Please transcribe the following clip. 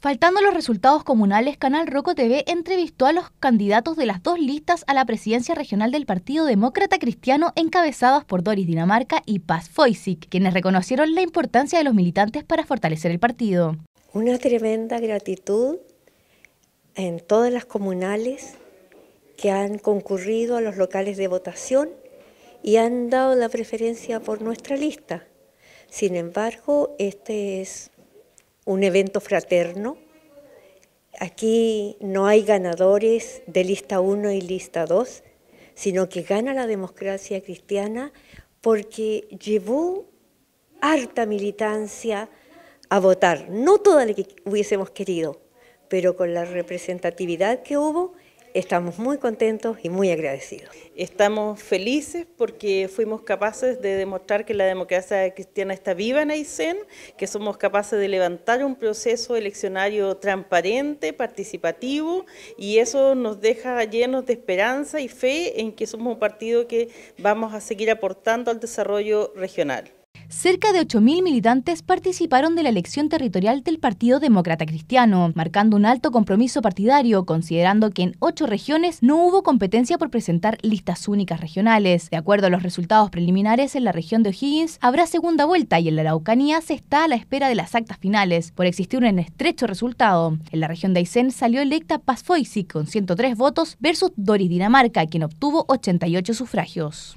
Faltando los resultados comunales, Canal Roco TV entrevistó a los candidatos de las dos listas a la presidencia regional del Partido Demócrata Cristiano encabezadas por Doris Dinamarca y Paz Foisic, quienes reconocieron la importancia de los militantes para fortalecer el partido. Una tremenda gratitud en todas las comunales que han concurrido a los locales de votación y han dado la preferencia por nuestra lista. Sin embargo, este es un evento fraterno. Aquí no hay ganadores de lista 1 y lista 2, sino que gana la democracia cristiana porque llevó harta militancia a votar, no toda la que hubiésemos querido, pero con la representatividad que hubo, Estamos muy contentos y muy agradecidos. Estamos felices porque fuimos capaces de demostrar que la democracia cristiana está viva en Aysén, que somos capaces de levantar un proceso eleccionario transparente, participativo, y eso nos deja llenos de esperanza y fe en que somos un partido que vamos a seguir aportando al desarrollo regional. Cerca de 8.000 militantes participaron de la elección territorial del Partido Demócrata Cristiano, marcando un alto compromiso partidario, considerando que en ocho regiones no hubo competencia por presentar listas únicas regionales. De acuerdo a los resultados preliminares, en la región de O'Higgins habrá segunda vuelta y en la Araucanía se está a la espera de las actas finales, por existir un estrecho resultado. En la región de Aysén salió electa Paz Foixi con 103 votos versus Doris Dinamarca, quien obtuvo 88 sufragios.